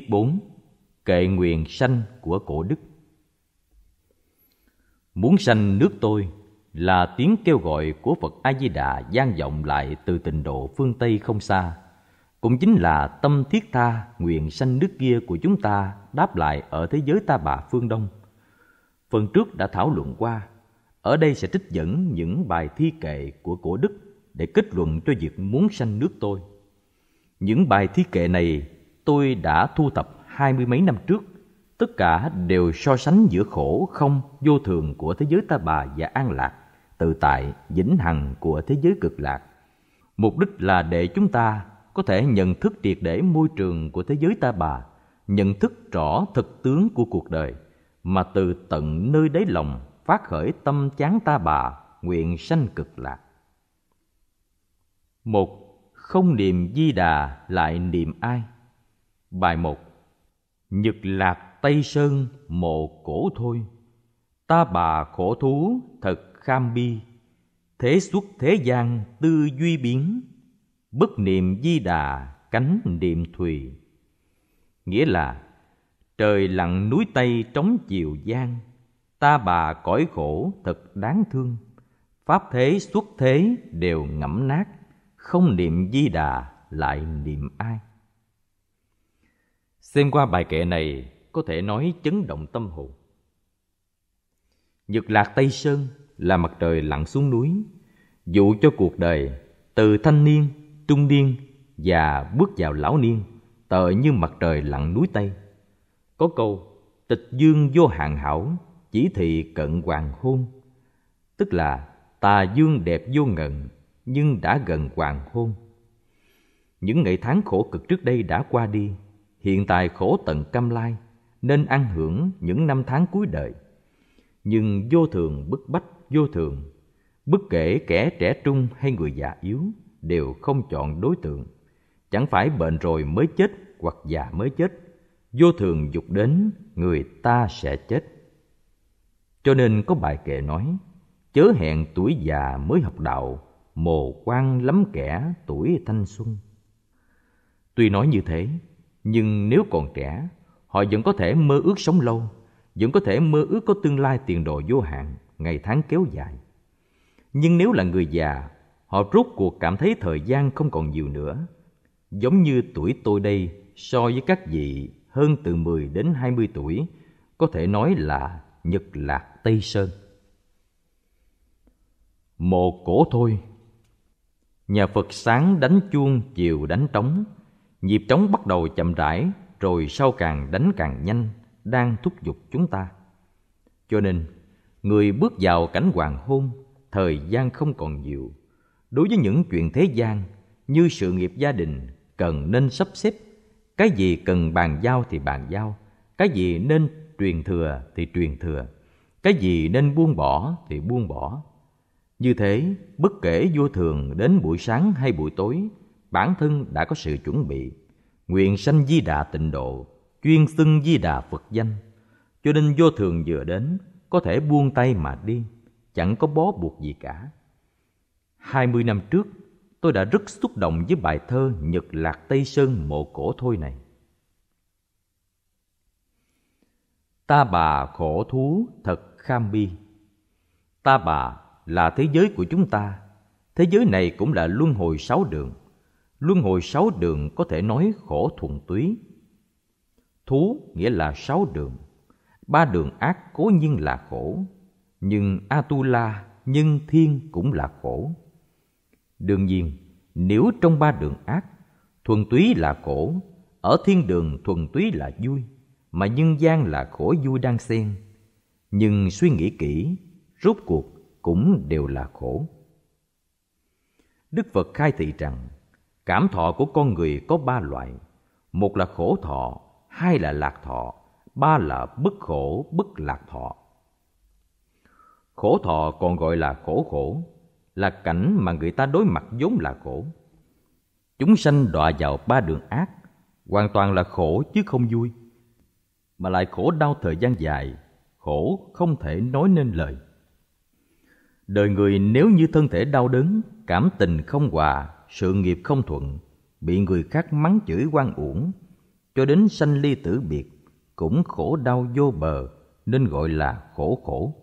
Tiết 4 Kệ nguyện sanh của cổ đức Muốn sanh nước tôi là tiếng kêu gọi của Phật A-di-đà gian vọng lại từ tình độ phương Tây không xa. Cũng chính là tâm thiết tha nguyện sanh nước kia của chúng ta đáp lại ở thế giới ta bà phương Đông. Phần trước đã thảo luận qua, ở đây sẽ trích dẫn những bài thi kệ của cổ đức để kết luận cho việc muốn sanh nước tôi. Những bài thi kệ này tôi đã thu tập hai mươi mấy năm trước tất cả đều so sánh giữa khổ không vô thường của thế giới ta bà và an lạc tự tại vĩnh hằng của thế giới cực lạc mục đích là để chúng ta có thể nhận thức triệt để môi trường của thế giới ta bà nhận thức rõ thực tướng của cuộc đời mà từ tận nơi đáy lòng phát khởi tâm chán ta bà nguyện sanh cực lạc một không niệm di đà lại niệm ai Bài 1 Nhật lạc Tây Sơn mộ cổ thôi Ta bà khổ thú thật kham bi Thế xuất thế gian tư duy biến Bất niệm di đà cánh niệm thùy Nghĩa là trời lặng núi Tây trống chiều gian Ta bà cõi khổ thật đáng thương Pháp thế xuất thế đều ngẫm nát Không niệm di đà lại niệm ai Xem qua bài kệ này có thể nói chấn động tâm hồn. Nhật lạc Tây Sơn là mặt trời lặn xuống núi, dụ cho cuộc đời từ thanh niên, trung niên và bước vào lão niên tợ như mặt trời lặn núi Tây. Có câu tịch dương vô hạn hảo, chỉ thị cận hoàng hôn. Tức là tà dương đẹp vô ngần, nhưng đã gần hoàng hôn. Những ngày tháng khổ cực trước đây đã qua đi, hiện tại khổ tận cam lai nên ăn hưởng những năm tháng cuối đời nhưng vô thường bức bách vô thường bất kể kẻ trẻ trung hay người già yếu đều không chọn đối tượng chẳng phải bệnh rồi mới chết hoặc già mới chết vô thường dục đến người ta sẽ chết cho nên có bài kệ nói chớ hẹn tuổi già mới học đạo mồ quan lắm kẻ tuổi thanh xuân tuy nói như thế nhưng nếu còn trẻ, họ vẫn có thể mơ ước sống lâu, vẫn có thể mơ ước có tương lai tiền đồ vô hạn, ngày tháng kéo dài. Nhưng nếu là người già, họ rút cuộc cảm thấy thời gian không còn nhiều nữa. Giống như tuổi tôi đây so với các vị hơn từ 10 đến 20 tuổi, có thể nói là Nhật Lạc Tây Sơn. Một cổ thôi. Nhà Phật sáng đánh chuông, chiều đánh trống, Nhịp trống bắt đầu chậm rãi, rồi sau càng đánh càng nhanh, đang thúc giục chúng ta. Cho nên, người bước vào cảnh hoàng hôn, thời gian không còn nhiều. Đối với những chuyện thế gian như sự nghiệp gia đình cần nên sắp xếp, cái gì cần bàn giao thì bàn giao, cái gì nên truyền thừa thì truyền thừa, cái gì nên buông bỏ thì buông bỏ. Như thế, bất kể vô thường đến buổi sáng hay buổi tối, bản thân đã có sự chuẩn bị nguyện sanh di đà tịnh độ chuyên xưng di đà phật danh cho nên vô thường vừa đến có thể buông tay mà đi chẳng có bó buộc gì cả hai mươi năm trước tôi đã rất xúc động với bài thơ nhật lạc tây sơn mộ cổ thôi này ta bà khổ thú thật kham bi ta bà là thế giới của chúng ta thế giới này cũng là luân hồi sáu đường Luân hồi sáu đường có thể nói khổ thuần túy. Thú nghĩa là sáu đường. Ba đường ác cố nhiên là khổ, nhưng Atula nhân thiên cũng là khổ. Đương nhiên, nếu trong ba đường ác, thuần túy là khổ, ở thiên đường thuần túy là vui, mà nhân gian là khổ vui đang xen. Nhưng suy nghĩ kỹ, rốt cuộc cũng đều là khổ. Đức Phật khai thị rằng, Cảm thọ của con người có ba loại. Một là khổ thọ, hai là lạc thọ, ba là bất khổ, bất lạc thọ. Khổ thọ còn gọi là khổ khổ, là cảnh mà người ta đối mặt vốn là khổ. Chúng sanh đọa vào ba đường ác, hoàn toàn là khổ chứ không vui, mà lại khổ đau thời gian dài, khổ không thể nói nên lời. Đời người nếu như thân thể đau đớn, cảm tình không hòa, sự nghiệp không thuận, bị người khác mắng chửi quan uổng, cho đến sanh ly tử biệt, cũng khổ đau vô bờ nên gọi là khổ khổ.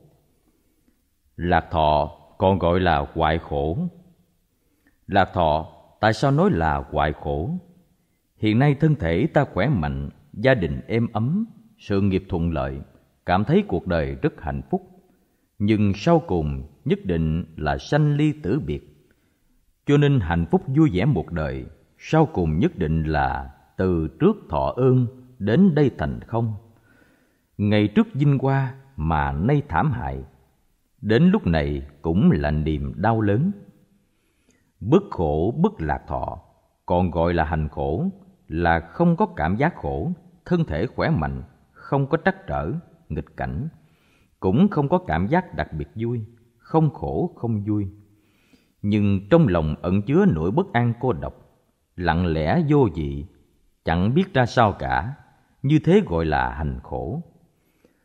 Lạc thọ còn gọi là hoại khổ. Lạc thọ tại sao nói là hoại khổ? Hiện nay thân thể ta khỏe mạnh, gia đình êm ấm, sự nghiệp thuận lợi, cảm thấy cuộc đời rất hạnh phúc. Nhưng sau cùng nhất định là sanh ly tử biệt cho nên hạnh phúc vui vẻ một đời sau cùng nhất định là từ trước thọ ơn đến đây thành không ngày trước vinh hoa mà nay thảm hại đến lúc này cũng là niềm đau lớn bất khổ bất lạc thọ còn gọi là hành khổ là không có cảm giác khổ thân thể khỏe mạnh không có trắc trở nghịch cảnh cũng không có cảm giác đặc biệt vui không khổ không vui nhưng trong lòng ẩn chứa nỗi bất an cô độc lặng lẽ vô dị chẳng biết ra sao cả như thế gọi là hành khổ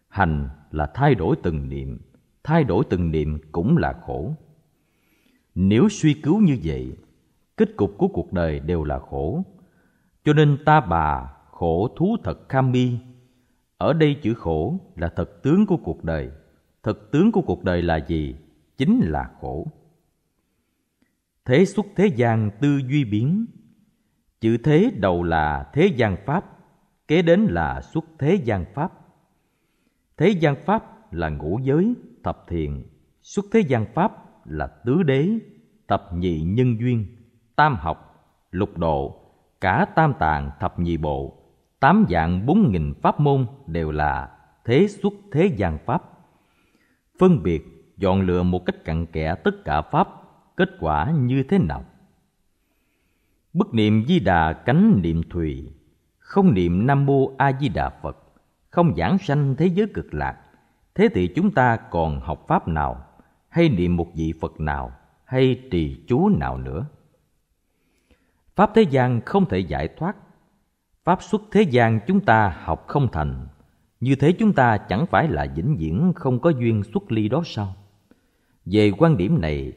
hành là thay đổi từng niệm thay đổi từng niệm cũng là khổ nếu suy cứu như vậy kết cục của cuộc đời đều là khổ cho nên ta bà khổ thú thật kham mi ở đây chữ khổ là thật tướng của cuộc đời thật tướng của cuộc đời là gì chính là khổ thế xuất thế gian tư duy biến chữ thế đầu là thế gian pháp kế đến là xuất thế gian pháp thế gian pháp là ngũ giới thập thiền xuất thế gian pháp là tứ đế thập nhị nhân duyên tam học lục độ cả tam tạng thập nhị bộ tám dạng bốn nghìn pháp môn đều là thế xuất thế gian pháp phân biệt dọn lựa một cách cặn kẽ tất cả pháp kết quả như thế nào bất niệm di đà cánh niệm thùy không niệm nam mô a di đà phật không giảng sanh thế giới cực lạc thế thì chúng ta còn học pháp nào hay niệm một vị phật nào hay trì chú nào nữa pháp thế gian không thể giải thoát pháp xuất thế gian chúng ta học không thành như thế chúng ta chẳng phải là vĩnh viễn không có duyên xuất ly đó sao về quan điểm này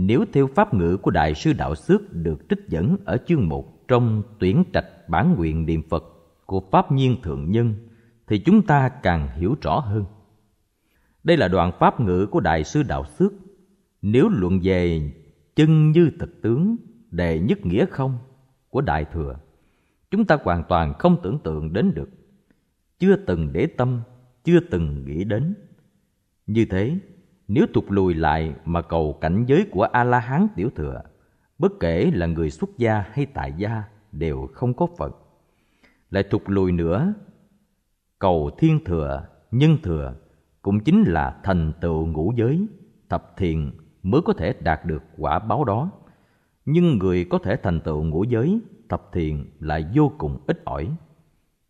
nếu theo pháp ngữ của Đại sư Đạo Xước được trích dẫn ở chương một trong tuyển trạch bản nguyện niệm Phật của Pháp Nhiên Thượng Nhân, thì chúng ta càng hiểu rõ hơn. Đây là đoạn pháp ngữ của Đại sư Đạo Xước. Nếu luận về chân như thực tướng, đệ nhất nghĩa không của Đại Thừa, chúng ta hoàn toàn không tưởng tượng đến được, chưa từng để tâm, chưa từng nghĩ đến. Như thế, nếu tụt lùi lại mà cầu cảnh giới của a la hán tiểu thừa bất kể là người xuất gia hay tại gia đều không có phật lại thụt lùi nữa cầu thiên thừa nhân thừa cũng chính là thành tựu ngũ giới thập thiền mới có thể đạt được quả báo đó nhưng người có thể thành tựu ngũ giới thập thiền lại vô cùng ít ỏi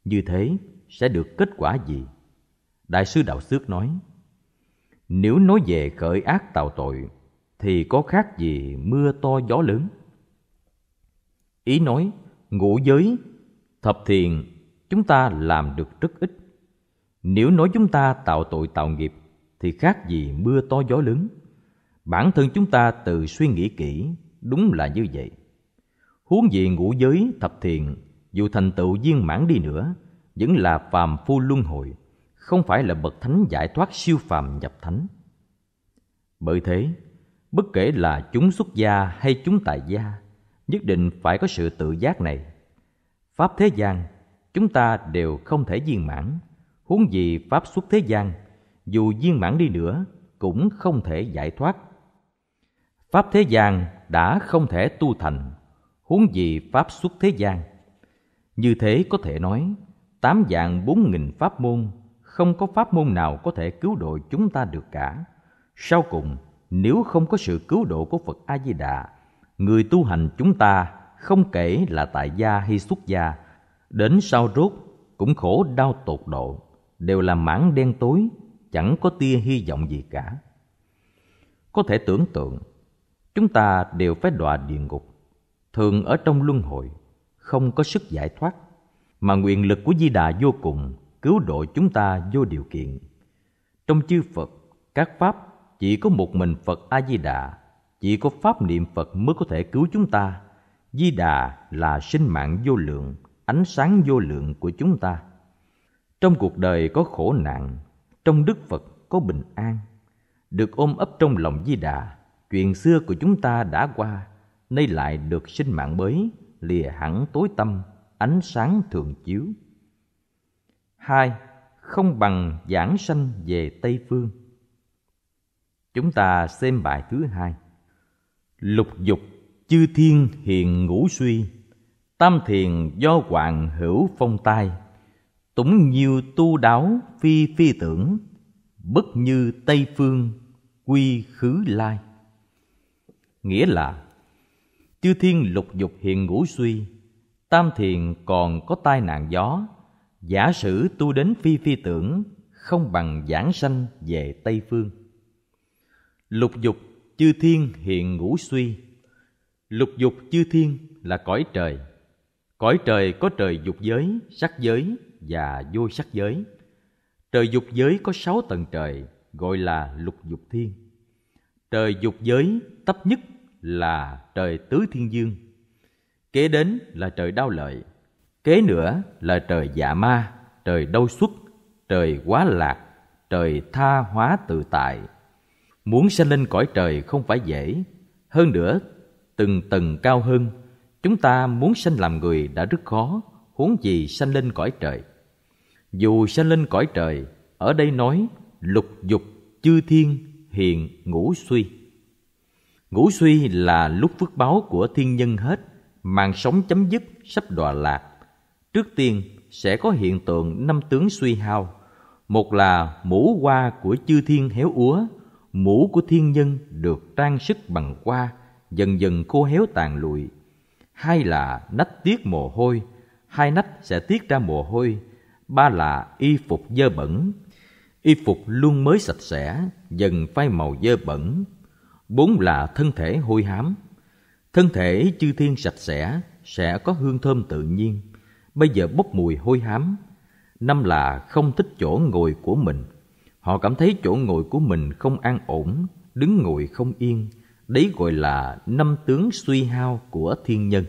như thế sẽ được kết quả gì đại sư đạo xước nói nếu nói về khởi ác tạo tội thì có khác gì mưa to gió lớn. Ý nói, ngũ giới, thập thiền chúng ta làm được rất ít. Nếu nói chúng ta tạo tội tạo nghiệp thì khác gì mưa to gió lớn. Bản thân chúng ta từ suy nghĩ kỹ, đúng là như vậy. Huống gì ngũ giới, thập thiền, dù thành tựu viên mãn đi nữa, vẫn là phàm phu luân hồi – không phải là bậc thánh giải thoát siêu phàm nhập thánh. Bởi thế, bất kể là chúng xuất gia hay chúng tại gia, nhất định phải có sự tự giác này. Pháp thế gian, chúng ta đều không thể viên mãn, huống gì pháp xuất thế gian, dù viên mãn đi nữa cũng không thể giải thoát. Pháp thế gian đã không thể tu thành, huống gì pháp xuất thế gian. Như thế có thể nói, tám dạng bốn nghìn pháp môn không có pháp môn nào có thể cứu độ chúng ta được cả. Sau cùng, nếu không có sự cứu độ của Phật A Di Đà, người tu hành chúng ta không kể là tại gia hay xuất gia, đến sau rốt cũng khổ đau tột độ, đều là mảng đen tối, chẳng có tia hy vọng gì cả. Có thể tưởng tượng, chúng ta đều phải đọa địa ngục, thường ở trong luân hồi, không có sức giải thoát, mà nguyện lực của Di Đà vô cùng cứu độ chúng ta vô điều kiện. Trong chư Phật, các Pháp chỉ có một mình Phật A-di-đà, chỉ có Pháp niệm Phật mới có thể cứu chúng ta. Di Đà là sinh mạng vô lượng, ánh sáng vô lượng của chúng ta. Trong cuộc đời có khổ nạn, trong Đức Phật có bình an. Được ôm ấp trong lòng Di Đà, chuyện xưa của chúng ta đã qua, nay lại được sinh mạng mới, lìa hẳn tối tâm, ánh sáng thường chiếu. 2. Không bằng giảng sanh về Tây Phương Chúng ta xem bài thứ hai Lục dục chư thiên hiền ngũ suy Tam thiền do hoàng hữu phong tai Túng nhiều tu đáo phi phi tưởng Bất như Tây Phương quy khứ lai Nghĩa là Chư thiên lục dục hiền ngũ suy Tam thiền còn có tai nạn gió giả sử tu đến phi phi tưởng không bằng giảng sanh về tây phương lục dục chư thiên hiện ngũ suy lục dục chư thiên là cõi trời cõi trời có trời dục giới sắc giới và vô sắc giới trời dục giới có sáu tầng trời gọi là lục dục thiên trời dục giới tấp nhất là trời tứ thiên dương kế đến là trời đau lợi Kế nữa là trời dạ ma, trời đâu xuất, trời quá lạc, trời tha hóa tự tại. Muốn sanh lên cõi trời không phải dễ. Hơn nữa, từng tầng cao hơn, chúng ta muốn sanh làm người đã rất khó, huống gì sanh lên cõi trời. Dù sanh lên cõi trời, ở đây nói lục dục, chư thiên, hiện, ngũ suy. Ngũ suy là lúc phước báo của thiên nhân hết, mạng sống chấm dứt, sắp đọa lạc, Trước tiên sẽ có hiện tượng năm tướng suy hao. Một là mũ hoa của chư thiên héo úa, mũ của thiên nhân được trang sức bằng hoa, dần dần khô héo tàn lụi. Hai là nách tiết mồ hôi, hai nách sẽ tiết ra mồ hôi. Ba là y phục dơ bẩn, y phục luôn mới sạch sẽ, dần phai màu dơ bẩn. Bốn là thân thể hôi hám. Thân thể chư thiên sạch sẽ sẽ có hương thơm tự nhiên bây giờ bốc mùi hôi hám. Năm là không thích chỗ ngồi của mình. Họ cảm thấy chỗ ngồi của mình không an ổn, đứng ngồi không yên. Đấy gọi là năm tướng suy hao của thiên nhân.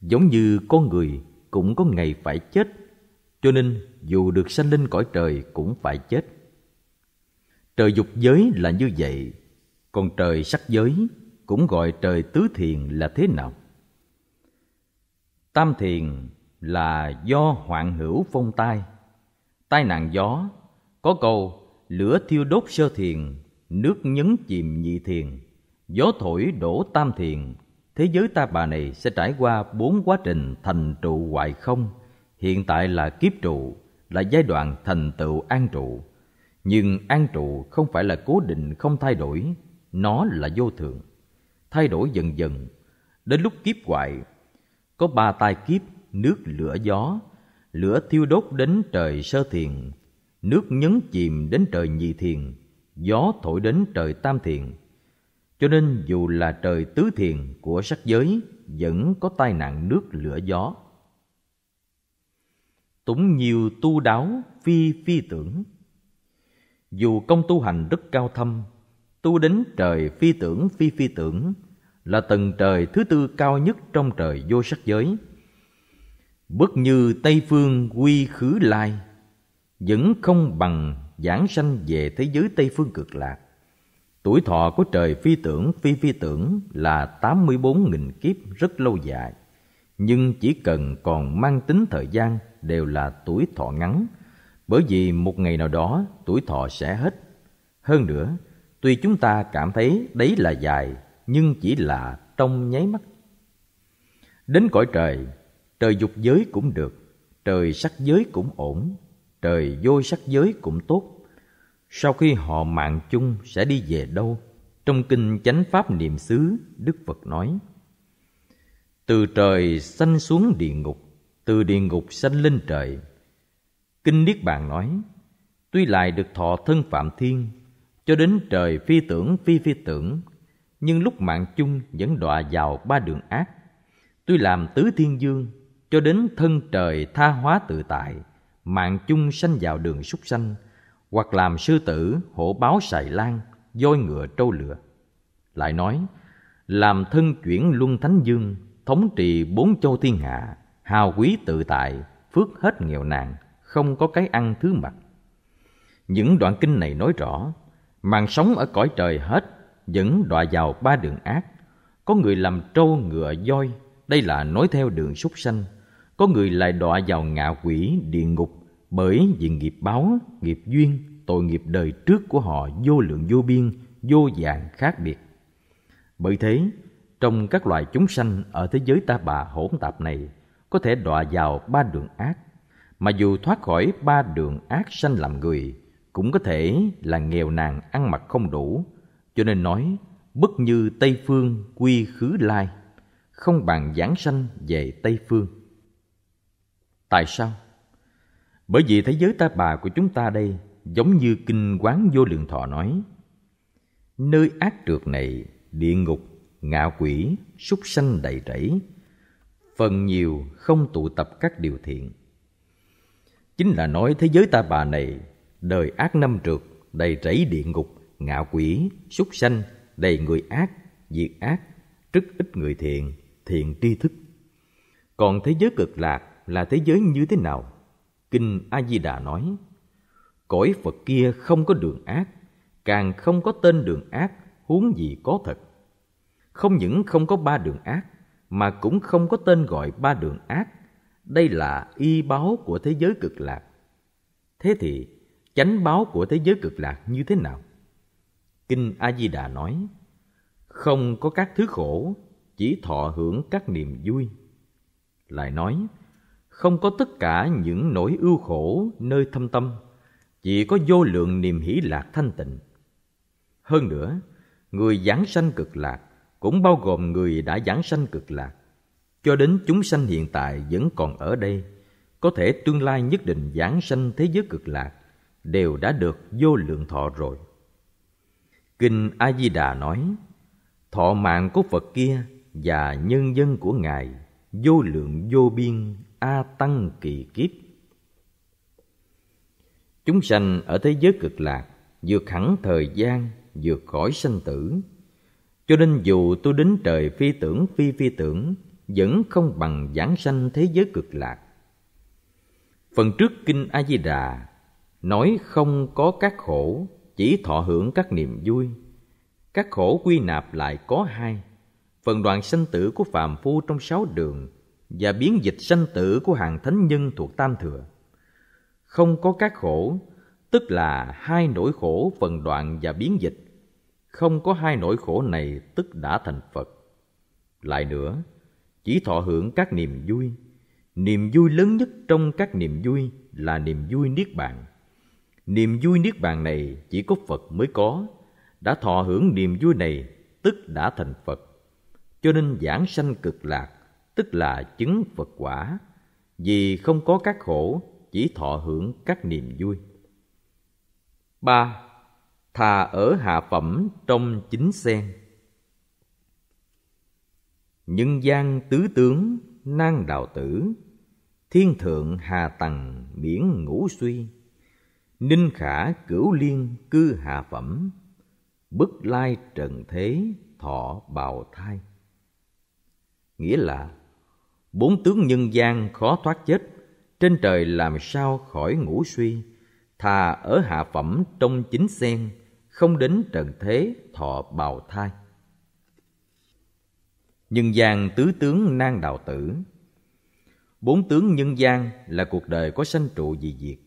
Giống như con người cũng có ngày phải chết, cho nên dù được sanh lên cõi trời cũng phải chết. Trời dục giới là như vậy, còn trời sắc giới cũng gọi trời tứ thiền là thế nào? Tam thiền là do hoạn hữu phong tai tai nạn gió có câu lửa thiêu đốt sơ thiền nước nhấn chìm nhị thiền gió thổi đổ tam thiền thế giới ta bà này sẽ trải qua bốn quá trình thành trụ hoại không hiện tại là kiếp trụ là giai đoạn thành tựu an trụ nhưng an trụ không phải là cố định không thay đổi nó là vô thường thay đổi dần dần đến lúc kiếp hoại có ba tai kiếp nước lửa gió, lửa thiêu đốt đến trời sơ thiền, nước nhấn chìm đến trời nhị thiền, gió thổi đến trời tam thiền. Cho nên dù là trời tứ thiền của sắc giới vẫn có tai nạn nước lửa gió. Túng nhiều tu đáo phi phi tưởng Dù công tu hành rất cao thâm Tu đến trời phi tưởng phi phi tưởng Là tầng trời thứ tư cao nhất trong trời vô sắc giới Bất như Tây Phương quy khứ lai Vẫn không bằng giảng sanh về thế giới Tây Phương cực lạc Tuổi thọ của trời phi tưởng phi phi tưởng là tám mươi bốn nghìn kiếp rất lâu dài Nhưng chỉ cần còn mang tính thời gian đều là tuổi thọ ngắn Bởi vì một ngày nào đó tuổi thọ sẽ hết Hơn nữa, tuy chúng ta cảm thấy đấy là dài Nhưng chỉ là trong nháy mắt Đến cõi trời trời dục giới cũng được trời sắc giới cũng ổn trời vô sắc giới cũng tốt sau khi họ mạng chung sẽ đi về đâu trong kinh chánh pháp niệm xứ đức phật nói từ trời sanh xuống địa ngục từ địa ngục sanh lên trời kinh niết bàn nói tuy lại được thọ thân phạm thiên cho đến trời phi tưởng phi phi tưởng nhưng lúc mạng chung vẫn đọa vào ba đường ác tuy làm tứ thiên dương cho đến thân trời tha hóa tự tại mạng chung sanh vào đường súc sanh hoặc làm sư tử hổ báo sài lan voi ngựa trâu lừa lại nói làm thân chuyển luân thánh dương thống trị bốn châu thiên hạ hào quý tự tại phước hết nghèo nàn không có cái ăn thứ mặt những đoạn kinh này nói rõ mạng sống ở cõi trời hết vẫn đọa vào ba đường ác có người làm trâu ngựa voi đây là nói theo đường súc sanh có người lại đọa vào ngạ quỷ địa ngục bởi vì nghiệp báo, nghiệp duyên, tội nghiệp đời trước của họ vô lượng vô biên, vô dạng khác biệt. Bởi thế, trong các loài chúng sanh ở thế giới ta bà hỗn tạp này có thể đọa vào ba đường ác, mà dù thoát khỏi ba đường ác sanh làm người, cũng có thể là nghèo nàn ăn mặc không đủ, cho nên nói bất như Tây Phương quy khứ lai, không bằng giảng sanh về Tây Phương. Tại sao? Bởi vì thế giới ta bà của chúng ta đây giống như kinh quán vô lượng thọ nói. Nơi ác trượt này, địa ngục, ngạ quỷ, súc sanh đầy rẫy, phần nhiều không tụ tập các điều thiện. Chính là nói thế giới ta bà này, đời ác năm trượt, đầy rẫy địa ngục, ngạ quỷ, súc sanh, đầy người ác, diệt ác, rất ít người thiện, thiện tri thức. Còn thế giới cực lạc là thế giới như thế nào? Kinh A Di Đà nói: Cõi Phật kia không có đường ác, càng không có tên đường ác, huống gì có thật. Không những không có ba đường ác mà cũng không có tên gọi ba đường ác. Đây là y báo của thế giới cực lạc. Thế thì chánh báo của thế giới cực lạc như thế nào? Kinh A Di Đà nói: Không có các thứ khổ, chỉ thọ hưởng các niềm vui. Lại nói: không có tất cả những nỗi ưu khổ nơi thâm tâm chỉ có vô lượng niềm hỷ lạc thanh tịnh hơn nữa người giảng sanh cực lạc cũng bao gồm người đã giảng sanh cực lạc cho đến chúng sanh hiện tại vẫn còn ở đây có thể tương lai nhất định giảng sanh thế giới cực lạc đều đã được vô lượng thọ rồi kinh a di đà nói thọ mạng của phật kia và nhân dân của ngài vô lượng vô biên A Tăng Kỳ Kiếp. Chúng sanh ở thế giới cực lạc, vượt hẳn thời gian, vượt khỏi sanh tử. Cho nên dù tôi đến trời phi tưởng phi phi tưởng, vẫn không bằng giảng sanh thế giới cực lạc. Phần trước Kinh A-di-đà nói không có các khổ, chỉ thọ hưởng các niềm vui. Các khổ quy nạp lại có hai. Phần đoạn sanh tử của phàm phu trong sáu đường – và biến dịch sanh tử của hàng thánh nhân thuộc Tam Thừa. Không có các khổ, tức là hai nỗi khổ phần đoạn và biến dịch. Không có hai nỗi khổ này tức đã thành Phật. Lại nữa, chỉ thọ hưởng các niềm vui. Niềm vui lớn nhất trong các niềm vui là niềm vui Niết Bàn. Niềm vui Niết Bàn này chỉ có Phật mới có. Đã thọ hưởng niềm vui này tức đã thành Phật. Cho nên giảng sanh cực lạc tức là chứng Phật quả, vì không có các khổ, chỉ thọ hưởng các niềm vui. 3. Thà ở hạ phẩm trong chính sen Nhân gian tứ tướng, nan đào tử, Thiên thượng hà tầng biển ngũ suy, Ninh khả cửu liên cư hạ phẩm, Bất lai trần thế thọ bào thai. Nghĩa là bốn tướng nhân gian khó thoát chết trên trời làm sao khỏi ngũ suy thà ở hạ phẩm trong chính sen không đến trần thế thọ bào thai nhân gian tứ tướng nan đạo tử bốn tướng nhân gian là cuộc đời có sanh trụ dị diệt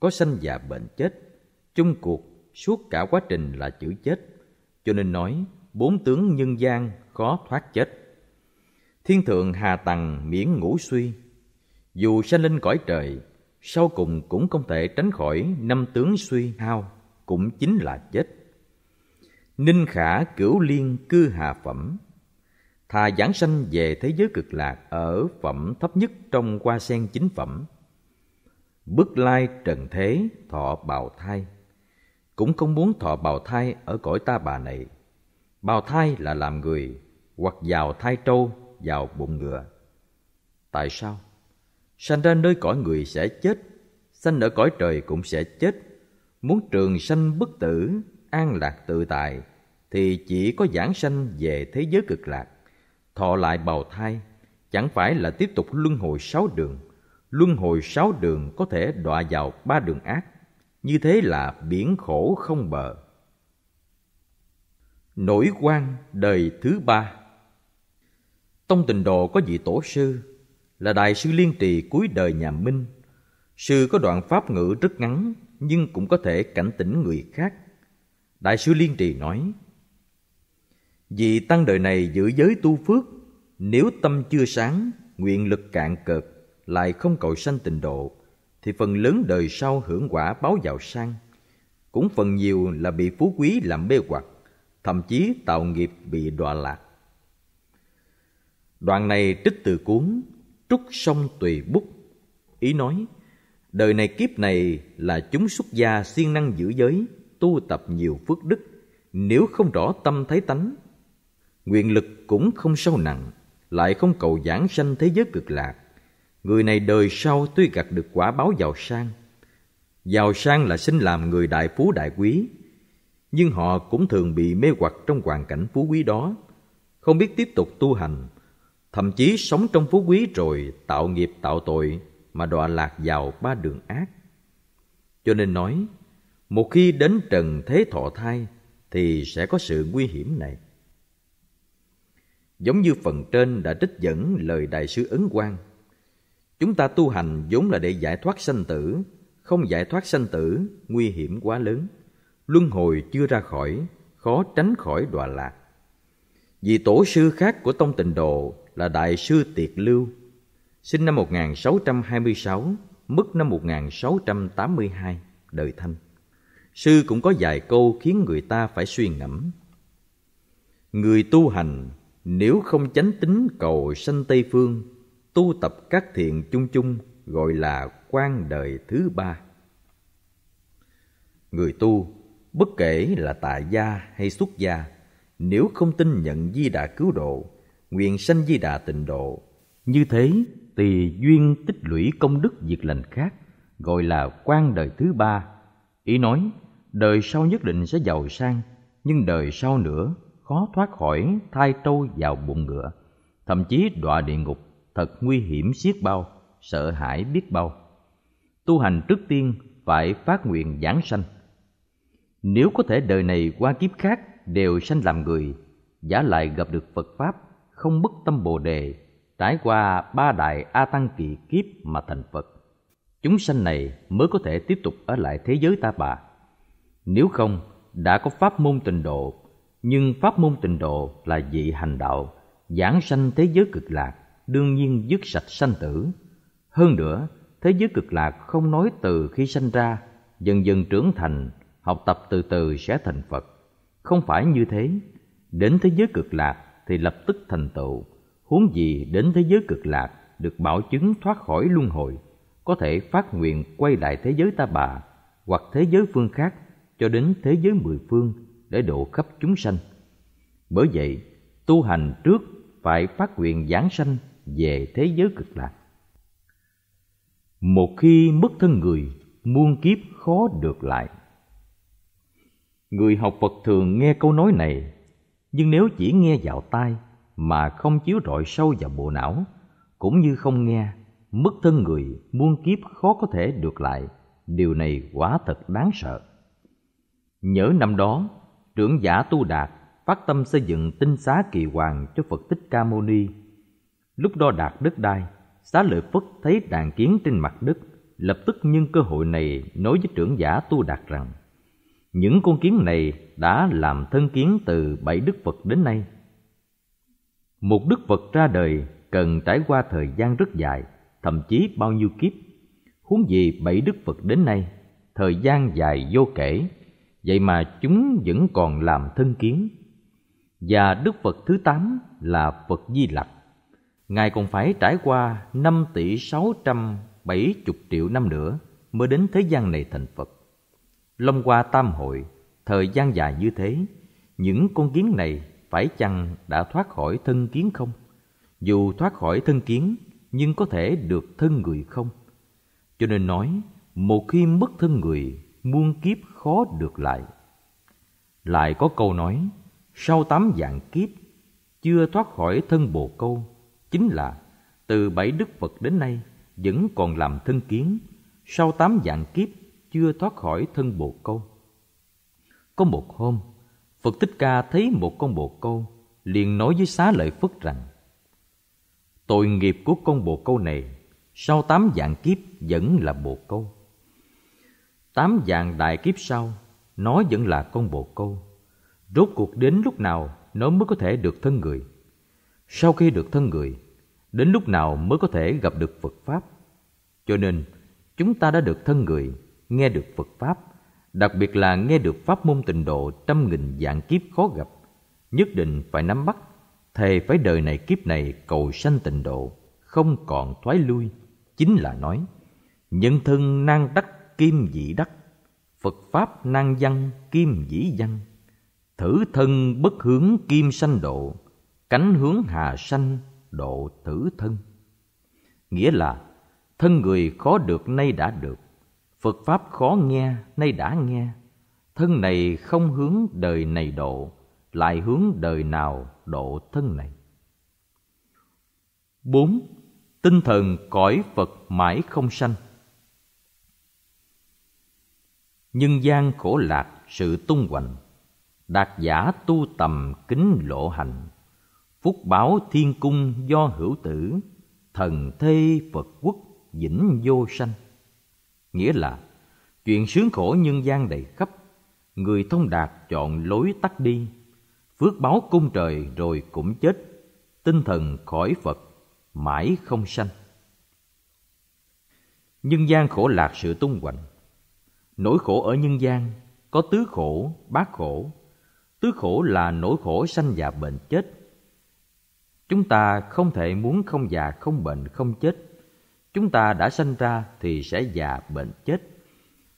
có sanh già bệnh chết chung cuộc suốt cả quá trình là chữ chết cho nên nói bốn tướng nhân gian khó thoát chết Thiên thượng hà tằng miễn ngũ suy. Dù sanh linh cõi trời, sau cùng cũng không thể tránh khỏi năm tướng suy hao, cũng chính là chết. Ninh khả cửu liên cư hạ phẩm. Thà giảng sanh về thế giới cực lạc ở phẩm thấp nhất trong hoa sen chính phẩm. Bức lai trần thế thọ bào thai. Cũng không muốn thọ bào thai ở cõi ta bà này. Bào thai là làm người, hoặc vào thai trâu vào bụng ngựa. Tại sao? Sanh ra nơi cõi người sẽ chết, sanh ở cõi trời cũng sẽ chết. Muốn trường sanh bất tử, an lạc tự tại, thì chỉ có giảng sanh về thế giới cực lạc, thọ lại bào thai, chẳng phải là tiếp tục luân hồi sáu đường. Luân hồi sáu đường có thể đọa vào ba đường ác, như thế là biển khổ không bờ. Nổi quan đời thứ ba Tông tình độ có vị tổ sư là đại sư liên trì cuối đời nhà Minh. Sư có đoạn pháp ngữ rất ngắn nhưng cũng có thể cảnh tỉnh người khác. Đại sư liên trì nói: Vì tăng đời này giữ giới tu phước, nếu tâm chưa sáng, nguyện lực cạn cợt, lại không cầu sanh tình độ thì phần lớn đời sau hưởng quả báo giàu sang cũng phần nhiều là bị phú quý làm bê hoặc thậm chí tạo nghiệp bị đọa lạc Đoạn này trích từ cuốn Trúc sông tùy bút. Ý nói, đời này kiếp này là chúng xuất gia siêng năng giữ giới, tu tập nhiều phước đức, nếu không rõ tâm thấy tánh. Nguyện lực cũng không sâu nặng, lại không cầu giảng sanh thế giới cực lạc. Người này đời sau tuy gặt được quả báo giàu sang, giàu sang là sinh làm người đại phú đại quý, nhưng họ cũng thường bị mê hoặc trong hoàn cảnh phú quý đó, không biết tiếp tục tu hành thậm chí sống trong phú quý rồi tạo nghiệp tạo tội mà đọa lạc vào ba đường ác. Cho nên nói, một khi đến trần thế thọ thai thì sẽ có sự nguy hiểm này. Giống như phần trên đã trích dẫn lời Đại sư Ấn Quang, chúng ta tu hành vốn là để giải thoát sanh tử, không giải thoát sanh tử, nguy hiểm quá lớn. Luân hồi chưa ra khỏi, khó tránh khỏi đọa lạc. Vị tổ sư khác của tông tịnh độ là Đại sư Tiệt Lưu, sinh năm 1626, mất năm 1682, đời Thanh. Sư cũng có vài câu khiến người ta phải suy ngẫm. Người tu hành nếu không chánh tính cầu sanh Tây Phương, tu tập các thiện chung chung gọi là quan đời thứ ba. Người tu, bất kể là tại gia hay xuất gia, nếu không tin nhận Di Đà cứu độ, nguyện sanh Di Đà tịnh độ. Như thế tỳ duyên tích lũy công đức việc lành khác, gọi là quan đời thứ ba. Ý nói, đời sau nhất định sẽ giàu sang, nhưng đời sau nữa khó thoát khỏi thai trâu vào bụng ngựa, thậm chí đọa địa ngục thật nguy hiểm xiết bao, sợ hãi biết bao. Tu hành trước tiên phải phát nguyện giảng sanh. Nếu có thể đời này qua kiếp khác đều sanh làm người giả lại gặp được phật pháp không bất tâm bồ đề trải qua ba đại a tăng kỳ kiếp mà thành phật chúng sanh này mới có thể tiếp tục ở lại thế giới ta bà nếu không đã có pháp môn tịnh độ nhưng pháp môn tịnh độ là dị hành đạo giảng sanh thế giới cực lạc đương nhiên dứt sạch sanh tử hơn nữa thế giới cực lạc không nói từ khi sanh ra dần dần trưởng thành học tập từ từ sẽ thành phật không phải như thế, đến thế giới cực lạc thì lập tức thành tựu, huống gì đến thế giới cực lạc được bảo chứng thoát khỏi luân hồi, có thể phát nguyện quay lại thế giới ta bà hoặc thế giới phương khác cho đến thế giới mười phương để độ khắp chúng sanh. Bởi vậy, tu hành trước phải phát nguyện giảng sanh về thế giới cực lạc. Một khi mất thân người, muôn kiếp khó được lại. Người học Phật thường nghe câu nói này, nhưng nếu chỉ nghe vào tai mà không chiếu rọi sâu vào bộ não, cũng như không nghe, mất thân người muôn kiếp khó có thể được lại, điều này quả thật đáng sợ. Nhớ năm đó, trưởng giả Tu Đạt phát tâm xây dựng tinh xá kỳ hoàng cho Phật Tích Ca Mâu Ni. Lúc đo đạt đất đai, xá lợi Phất thấy đàn kiến trên mặt đất, lập tức nhân cơ hội này nói với trưởng giả Tu Đạt rằng những con kiến này đã làm thân kiến từ bảy đức Phật đến nay. Một đức Phật ra đời cần trải qua thời gian rất dài, thậm chí bao nhiêu kiếp. Huống gì bảy đức Phật đến nay, thời gian dài vô kể, vậy mà chúng vẫn còn làm thân kiến. Và đức Phật thứ tám là Phật Di Lặc. Ngài còn phải trải qua năm tỷ sáu trăm bảy chục triệu năm nữa mới đến thế gian này thành Phật lông qua tam hội, thời gian dài như thế, những con kiến này phải chăng đã thoát khỏi thân kiến không? Dù thoát khỏi thân kiến, nhưng có thể được thân người không? Cho nên nói, một khi mất thân người, muôn kiếp khó được lại. Lại có câu nói, sau tám dạng kiếp, chưa thoát khỏi thân bồ câu, chính là từ bảy đức Phật đến nay vẫn còn làm thân kiến, sau tám dạng kiếp chưa thoát khỏi thân bồ câu. Có một hôm, Phật Thích Ca thấy một con bồ câu, liền nói với xá lợi Phất rằng, Tội nghiệp của con bồ câu này, sau tám vạn kiếp vẫn là bồ câu. Tám vạn đại kiếp sau, nó vẫn là con bồ câu. Rốt cuộc đến lúc nào nó mới có thể được thân người. Sau khi được thân người, đến lúc nào mới có thể gặp được Phật Pháp. Cho nên, chúng ta đã được thân người nghe được Phật Pháp, đặc biệt là nghe được Pháp môn tịnh độ trăm nghìn dạng kiếp khó gặp, nhất định phải nắm bắt, thề phải đời này kiếp này cầu sanh tịnh độ, không còn thoái lui, chính là nói, nhân thân nang đắc kim dị đắc, Phật Pháp nang văn kim dĩ văn, thử thân bất hướng kim sanh độ, cánh hướng hà sanh độ thử thân nghĩa là thân người khó được nay đã được Phật Pháp khó nghe, nay đã nghe. Thân này không hướng đời này độ, lại hướng đời nào độ thân này. Bốn, Tinh thần cõi Phật mãi không sanh Nhân gian khổ lạc sự tung hoành Đạt giả tu tầm kính lộ hành Phúc báo thiên cung do hữu tử Thần thê Phật quốc vĩnh vô sanh nghĩa là chuyện sướng khổ nhân gian đầy khắp, người thông đạt chọn lối tắt đi, phước báo cung trời rồi cũng chết, tinh thần khỏi Phật mãi không sanh. Nhân gian khổ lạc sự tung hoành. Nỗi khổ ở nhân gian có tứ khổ, bát khổ. Tứ khổ là nỗi khổ sanh già bệnh chết. Chúng ta không thể muốn không già, không bệnh, không chết chúng ta đã sanh ra thì sẽ già bệnh chết.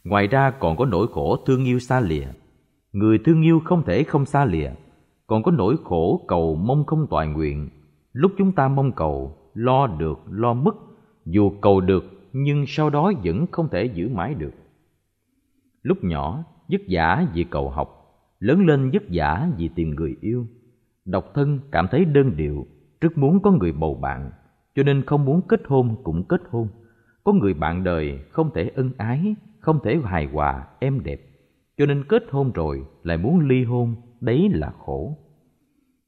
Ngoài ra còn có nỗi khổ thương yêu xa lìa. Người thương yêu không thể không xa lìa, còn có nỗi khổ cầu mong không toàn nguyện. Lúc chúng ta mong cầu, lo được, lo mất, dù cầu được nhưng sau đó vẫn không thể giữ mãi được. Lúc nhỏ, vất vả vì cầu học, lớn lên vất vả vì tìm người yêu. Độc thân cảm thấy đơn điệu, rất muốn có người bầu bạn, cho nên không muốn kết hôn cũng kết hôn. Có người bạn đời không thể ân ái, không thể hài hòa, êm đẹp, cho nên kết hôn rồi lại muốn ly hôn, đấy là khổ.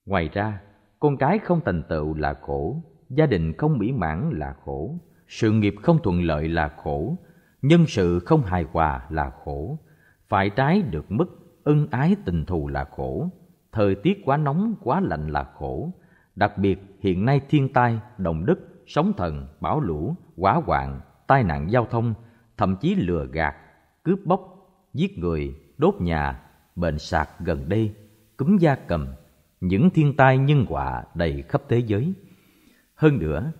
Ngoài ra, con cái không thành tựu là khổ, gia đình không mỹ mãn là khổ, sự nghiệp không thuận lợi là khổ, nhân sự không hài hòa là khổ, phải trái được mất, ân ái tình thù là khổ, thời tiết quá nóng quá lạnh là khổ, Đặc biệt hiện nay thiên tai, động đất, sóng thần, bão lũ, hỏa hoạn, tai nạn giao thông, thậm chí lừa gạt, cướp bóc, giết người, đốt nhà, bệnh sạc gần đây, cúm da cầm, những thiên tai nhân họa đầy khắp thế giới. Hơn nữa,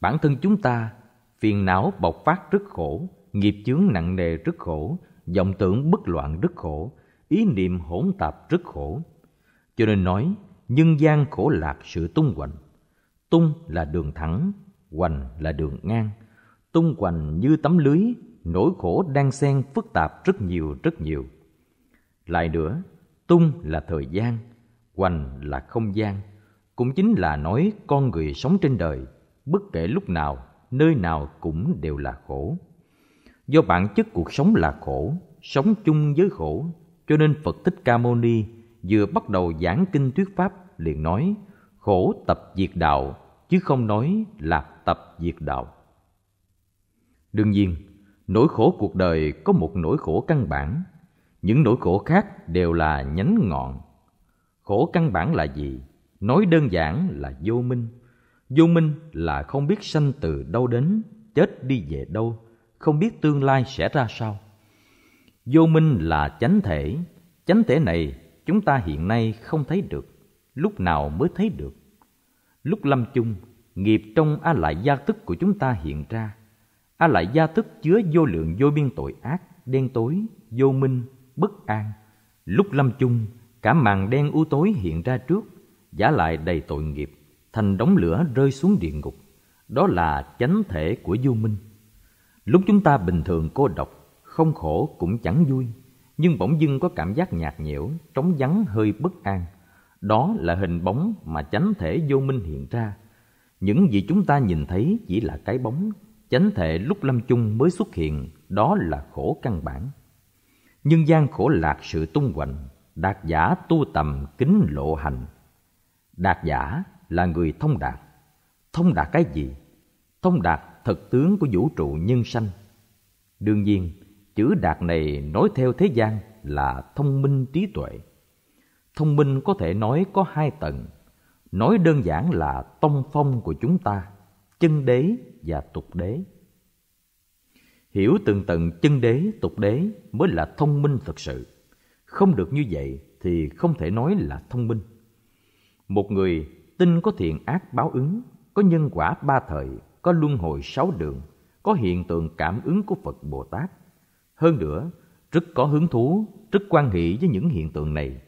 bản thân chúng ta phiền não bộc phát rất khổ, nghiệp chướng nặng nề rất khổ, vọng tưởng bất loạn rất khổ, ý niệm hỗn tạp rất khổ. Cho nên nói, nhân gian khổ lạc sự tung hoành tung là đường thẳng hoành là đường ngang tung hoành như tấm lưới nỗi khổ đang xen phức tạp rất nhiều rất nhiều lại nữa tung là thời gian hoành là không gian cũng chính là nói con người sống trên đời bất kể lúc nào nơi nào cũng đều là khổ do bản chất cuộc sống là khổ sống chung với khổ cho nên phật thích ca mâu ni vừa bắt đầu giảng kinh thuyết pháp liền nói khổ tập diệt đạo chứ không nói là tập diệt đạo đương nhiên nỗi khổ cuộc đời có một nỗi khổ căn bản những nỗi khổ khác đều là nhánh ngọn khổ căn bản là gì nói đơn giản là vô minh vô minh là không biết sanh từ đâu đến chết đi về đâu không biết tương lai sẽ ra sao vô minh là chánh thể chánh thể này chúng ta hiện nay không thấy được, lúc nào mới thấy được. Lúc lâm chung, nghiệp trong a lại gia thức của chúng ta hiện ra. A lại gia thức chứa vô lượng vô biên tội ác, đen tối, vô minh, bất an. Lúc lâm chung, cả màn đen u tối hiện ra trước, giả lại đầy tội nghiệp, thành đống lửa rơi xuống địa ngục. Đó là chánh thể của vô minh. Lúc chúng ta bình thường cô độc, không khổ cũng chẳng vui, nhưng bỗng dưng có cảm giác nhạt nhẽo, trống vắng hơi bất an. Đó là hình bóng mà chánh thể vô minh hiện ra. Những gì chúng ta nhìn thấy chỉ là cái bóng, chánh thể lúc lâm chung mới xuất hiện, đó là khổ căn bản. Nhân gian khổ lạc sự tung hoành, đạt giả tu tầm kính lộ hành. Đạt giả là người thông đạt. Thông đạt cái gì? Thông đạt thực tướng của vũ trụ nhân sanh. Đương nhiên, chữ đạt này nói theo thế gian là thông minh trí tuệ. Thông minh có thể nói có hai tầng. Nói đơn giản là tông phong của chúng ta, chân đế và tục đế. Hiểu từng tầng chân đế, tục đế mới là thông minh thật sự. Không được như vậy thì không thể nói là thông minh. Một người tin có thiện ác báo ứng, có nhân quả ba thời, có luân hồi sáu đường, có hiện tượng cảm ứng của Phật Bồ Tát, hơn nữa, rất có hứng thú, rất quan hệ với những hiện tượng này.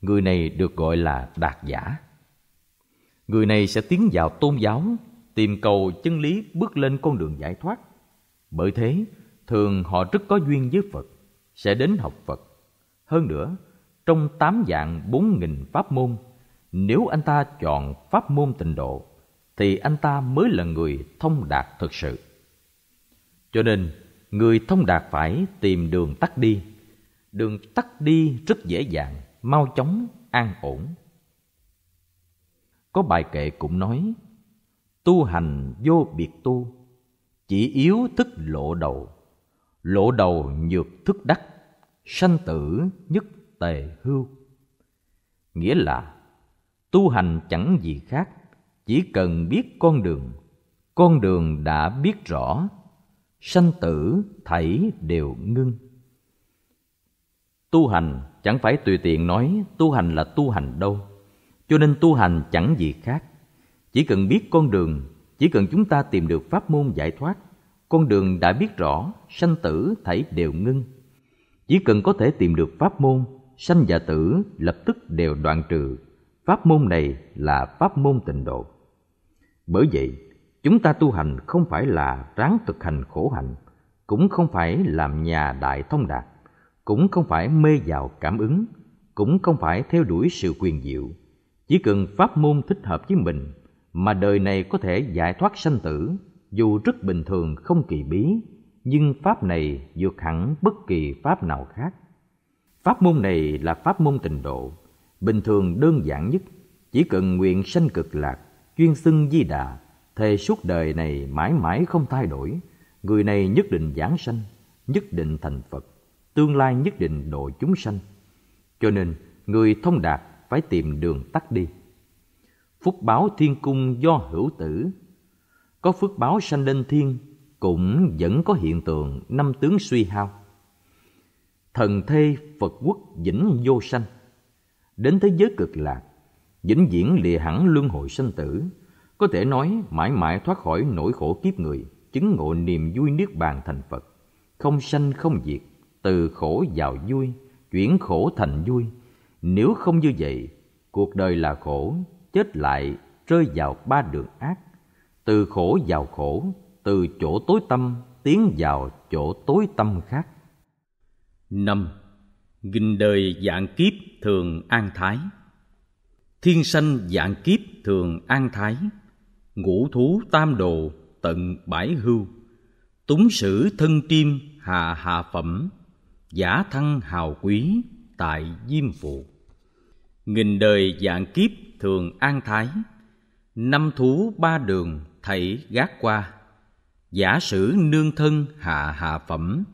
Người này được gọi là đạt giả. Người này sẽ tiến vào tôn giáo, tìm cầu chân lý bước lên con đường giải thoát. Bởi thế, thường họ rất có duyên với Phật, sẽ đến học Phật. Hơn nữa, trong tám dạng bốn nghìn pháp môn, nếu anh ta chọn pháp môn tịnh độ, thì anh ta mới là người thông đạt thực sự. Cho nên, người thông đạt phải tìm đường tắt đi. Đường tắt đi rất dễ dàng, mau chóng, an ổn. Có bài kệ cũng nói, tu hành vô biệt tu, chỉ yếu thức lộ đầu, lộ đầu nhược thức đắc, sanh tử nhất tề hưu. Nghĩa là tu hành chẳng gì khác, chỉ cần biết con đường, con đường đã biết rõ sanh tử thảy đều ngưng tu hành chẳng phải tùy tiện nói tu hành là tu hành đâu cho nên tu hành chẳng gì khác chỉ cần biết con đường chỉ cần chúng ta tìm được pháp môn giải thoát con đường đã biết rõ sanh tử thảy đều ngưng chỉ cần có thể tìm được pháp môn sanh và tử lập tức đều đoạn trừ pháp môn này là pháp môn tịnh độ bởi vậy Chúng ta tu hành không phải là ráng thực hành khổ hạnh, cũng không phải làm nhà đại thông đạt, cũng không phải mê vào cảm ứng, cũng không phải theo đuổi sự quyền diệu. Chỉ cần pháp môn thích hợp với mình mà đời này có thể giải thoát sanh tử, dù rất bình thường không kỳ bí, nhưng pháp này vượt hẳn bất kỳ pháp nào khác. Pháp môn này là pháp môn tình độ, bình thường đơn giản nhất, chỉ cần nguyện sanh cực lạc, chuyên xưng di đà thề suốt đời này mãi mãi không thay đổi, người này nhất định giảng sanh, nhất định thành Phật, tương lai nhất định độ chúng sanh. Cho nên, người thông đạt phải tìm đường tắt đi. Phúc báo thiên cung do hữu tử Có phước báo sanh lên thiên cũng vẫn có hiện tượng năm tướng suy hao. Thần thê Phật quốc vĩnh vô sanh. Đến thế giới cực lạc, vĩnh viễn lìa hẳn luân hồi sanh tử, có thể nói mãi mãi thoát khỏi nỗi khổ kiếp người, chứng ngộ niềm vui niết bàn thành Phật. Không sanh không diệt, từ khổ vào vui, chuyển khổ thành vui. Nếu không như vậy, cuộc đời là khổ, chết lại rơi vào ba đường ác. Từ khổ vào khổ, từ chỗ tối tâm tiến vào chỗ tối tâm khác. năm Nghìn đời dạng kiếp thường an thái Thiên sanh dạng kiếp thường an thái ngũ thú tam đồ tận bãi hưu túng sử thân tim hạ hạ phẩm giả thăng hào quý tại diêm phụ nghìn đời dạng kiếp thường an thái năm thú ba đường thảy gác qua giả sử nương thân hạ hạ phẩm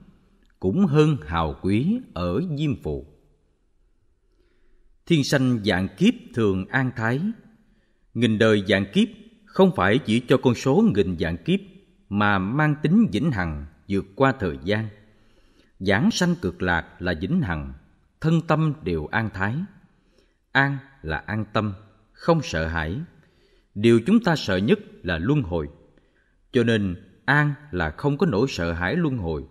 cũng hơn hào quý ở diêm phụ thiên sanh dạng kiếp thường an thái nghìn đời dạng kiếp không phải chỉ cho con số nghìn dạng kiếp mà mang tính vĩnh hằng vượt qua thời gian. Giảng sanh cực lạc là vĩnh hằng, thân tâm đều an thái. An là an tâm, không sợ hãi. Điều chúng ta sợ nhất là luân hồi. Cho nên an là không có nỗi sợ hãi luân hồi,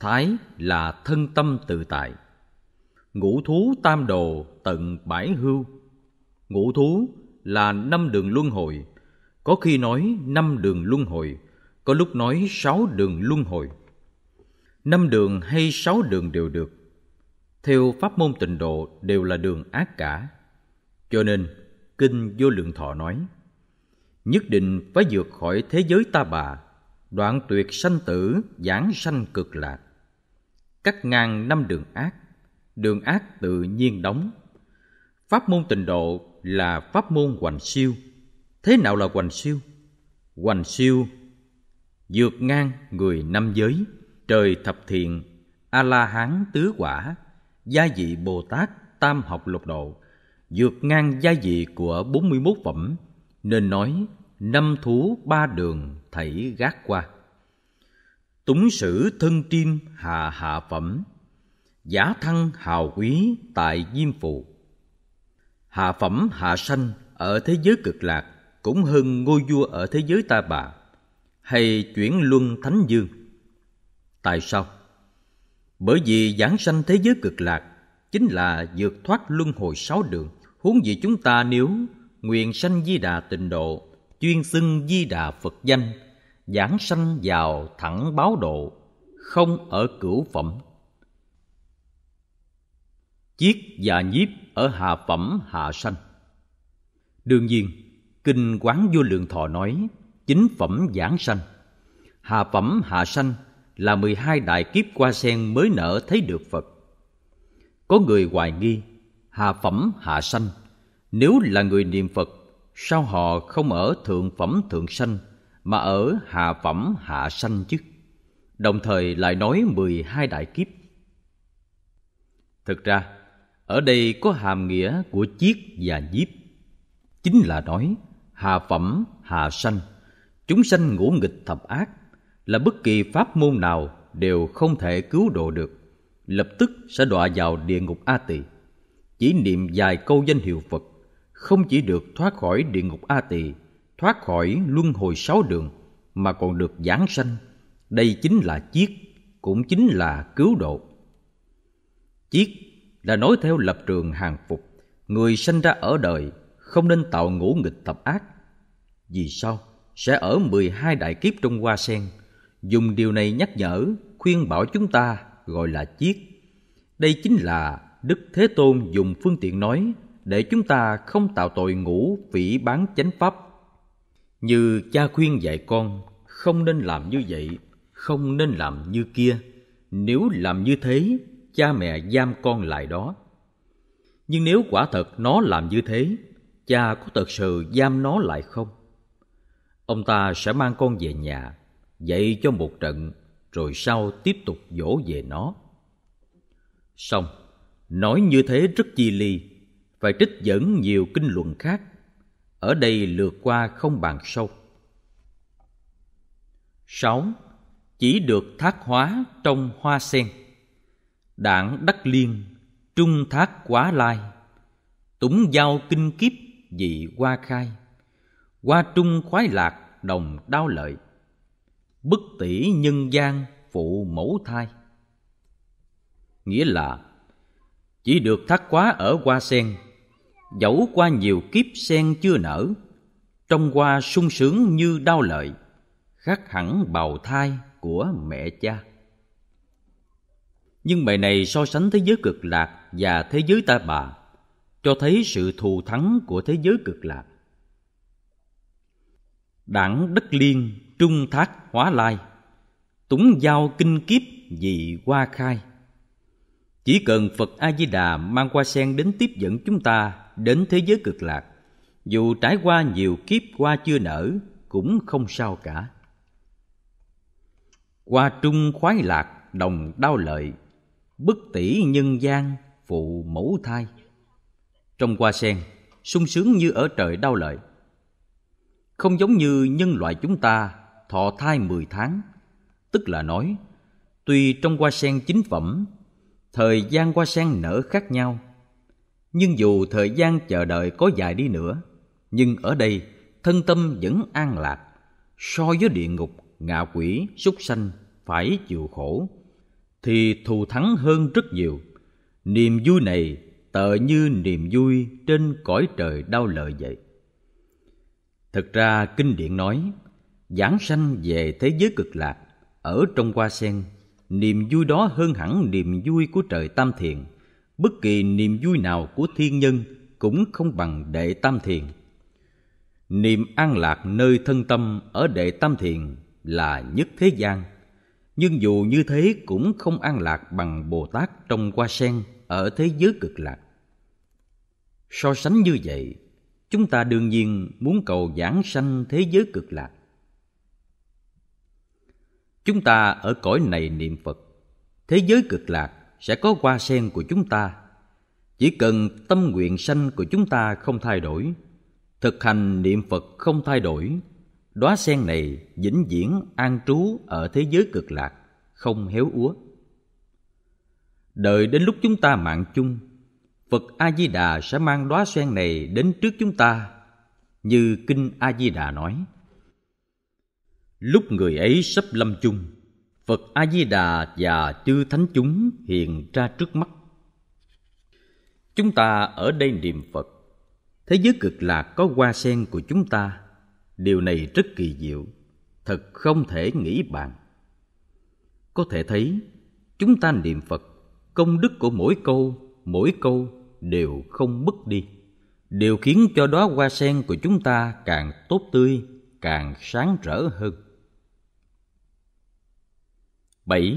thái là thân tâm tự tại. Ngũ thú tam đồ tận bãi hưu. Ngũ thú là năm đường luân hồi có khi nói năm đường luân hồi có lúc nói sáu đường luân hồi năm đường hay sáu đường đều được theo pháp môn tịnh độ đều là đường ác cả cho nên kinh vô lượng thọ nói nhất định phải vượt khỏi thế giới ta bà đoạn tuyệt sanh tử giảng sanh cực lạc cắt ngang năm đường ác đường ác tự nhiên đóng pháp môn tịnh độ là pháp môn hoành siêu Thế nào là hoành siêu? Hoành siêu vượt ngang người năm giới Trời thập thiện A-la-hán tứ quả Gia vị Bồ-Tát tam học lục độ vượt ngang gia vị của 41 phẩm Nên nói năm thú ba đường thảy gác qua Túng sử thân chim hạ hạ phẩm Giả thăng hào quý tại Diêm phù Hạ phẩm hạ sanh ở thế giới cực lạc cũng hơn ngôi vua ở thế giới ta bà hay chuyển luân thánh dương tại sao bởi vì giảng sanh thế giới cực lạc chính là vượt thoát luân hồi sáu đường huống gì chúng ta nếu nguyện sanh di đà tịnh độ chuyên xưng di đà phật danh giảng sanh vào thẳng báo độ không ở cửu phẩm chiếc và nhiếp ở hạ phẩm hạ sanh đương nhiên Kinh Quán Vô Lượng Thọ nói, chính phẩm giảng sanh. Hạ phẩm hạ sanh là 12 đại kiếp qua sen mới nở thấy được Phật. Có người hoài nghi, hạ phẩm hạ sanh, nếu là người niệm Phật, sao họ không ở thượng phẩm thượng sanh mà ở hạ phẩm hạ sanh chứ? Đồng thời lại nói 12 đại kiếp. Thực ra, ở đây có hàm nghĩa của chiếc và diếp. Chính là nói hà phẩm hà sanh chúng sanh ngũ nghịch thập ác là bất kỳ pháp môn nào đều không thể cứu độ được lập tức sẽ đọa vào địa ngục a tỳ chỉ niệm vài câu danh hiệu phật không chỉ được thoát khỏi địa ngục a tỳ thoát khỏi luân hồi sáu đường mà còn được giảng sanh đây chính là chiết cũng chính là cứu độ chiết là nói theo lập trường hàng phục người sanh ra ở đời không nên tạo ngũ nghịch tập ác. Vì sao? Sẽ ở 12 đại kiếp trong hoa sen. Dùng điều này nhắc nhở, khuyên bảo chúng ta gọi là chiết. Đây chính là Đức Thế Tôn dùng phương tiện nói để chúng ta không tạo tội ngũ phỉ bán chánh pháp. Như cha khuyên dạy con, không nên làm như vậy, không nên làm như kia. Nếu làm như thế, cha mẹ giam con lại đó. Nhưng nếu quả thật nó làm như thế, cha có thật sự giam nó lại không ông ta sẽ mang con về nhà dạy cho một trận rồi sau tiếp tục dỗ về nó xong nói như thế rất chi ly phải trích dẫn nhiều kinh luận khác ở đây lượt qua không bàn sâu sáu Chỉ được thác hóa trong hoa sen Đảng đắc liên, trung thác quá lai Túng giao kinh kiếp dị hoa khai hoa trung khoái lạc đồng đao lợi bất tỷ nhân gian phụ mẫu thai nghĩa là chỉ được thắt quá ở hoa sen dẫu qua nhiều kiếp sen chưa nở trong hoa sung sướng như đau lợi khác hẳn bào thai của mẹ cha nhưng bài này so sánh thế giới cực lạc và thế giới ta bà cho thấy sự thù thắng của thế giới cực lạc đảng đất liên trung thác hóa lai túng giao kinh kiếp vì qua khai chỉ cần phật a di đà mang qua sen đến tiếp dẫn chúng ta đến thế giới cực lạc dù trải qua nhiều kiếp qua chưa nở cũng không sao cả qua trung khoái lạc đồng đau lợi bất tỷ nhân gian phụ mẫu thai trong hoa sen sung sướng như ở trời đau lợi không giống như nhân loại chúng ta thọ thai mười tháng tức là nói tuy trong hoa sen chính phẩm thời gian hoa sen nở khác nhau nhưng dù thời gian chờ đợi có dài đi nữa nhưng ở đây thân tâm vẫn an lạc so với địa ngục ngạ quỷ súc sanh phải chịu khổ thì thù thắng hơn rất nhiều niềm vui này tợ như niềm vui trên cõi trời đau lợi vậy thực ra kinh điển nói giảng sanh về thế giới cực lạc ở trong hoa sen niềm vui đó hơn hẳn niềm vui của trời tam thiền bất kỳ niềm vui nào của thiên nhân cũng không bằng đệ tam thiền niềm an lạc nơi thân tâm ở đệ tam thiền là nhất thế gian nhưng dù như thế cũng không an lạc bằng bồ tát trong hoa sen ở thế giới cực lạc so sánh như vậy chúng ta đương nhiên muốn cầu giảng sanh thế giới cực lạc chúng ta ở cõi này niệm phật thế giới cực lạc sẽ có hoa sen của chúng ta chỉ cần tâm nguyện sanh của chúng ta không thay đổi thực hành niệm phật không thay đổi đóa sen này vĩnh viễn an trú ở thế giới cực lạc không héo úa đợi đến lúc chúng ta mạng chung phật a di đà sẽ mang đóa sen này đến trước chúng ta như kinh a di đà nói lúc người ấy sắp lâm chung phật a di đà và chư thánh chúng hiện ra trước mắt chúng ta ở đây niệm phật thế giới cực lạc có hoa sen của chúng ta điều này rất kỳ diệu thật không thể nghĩ bàn có thể thấy chúng ta niệm phật công đức của mỗi câu mỗi câu đều không mất đi đều khiến cho đó hoa sen của chúng ta càng tốt tươi càng sáng rỡ hơn bảy